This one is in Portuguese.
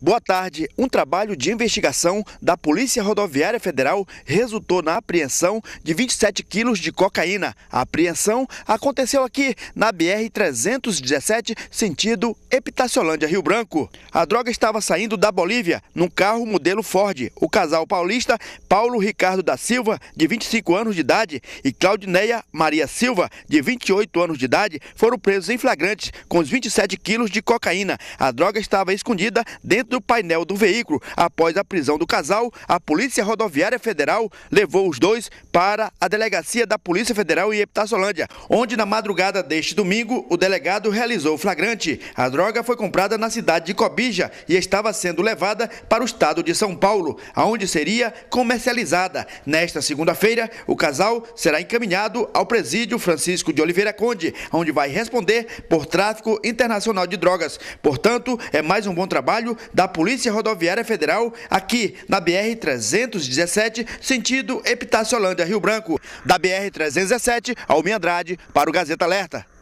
Boa tarde. Um trabalho de investigação da Polícia Rodoviária Federal resultou na apreensão de 27 quilos de cocaína. A apreensão aconteceu aqui na BR-317, sentido Epitaciolândia, Rio Branco. A droga estava saindo da Bolívia num carro modelo Ford. O casal paulista Paulo Ricardo da Silva, de 25 anos de idade, e Claudineia Maria Silva, de 28 anos de idade, foram presos em flagrante com os 27 quilos de cocaína. A droga estava escondida dentro do painel do veículo. Após a prisão do casal, a Polícia Rodoviária Federal levou os dois para a delegacia da Polícia Federal em Epitaçolândia, onde na madrugada deste domingo o delegado realizou o flagrante. A droga foi comprada na cidade de Cobija e estava sendo levada para o estado de São Paulo, aonde seria comercializada. Nesta segunda-feira, o casal será encaminhado ao presídio Francisco de Oliveira Conde, onde vai responder por tráfico internacional de drogas. Portanto, é mais um bom trabalho da Polícia Rodoviária Federal aqui na BR-317, sentido Epitaciolândia Rio Branco. Da BR-317, Almi Andrade, para o Gazeta Alerta.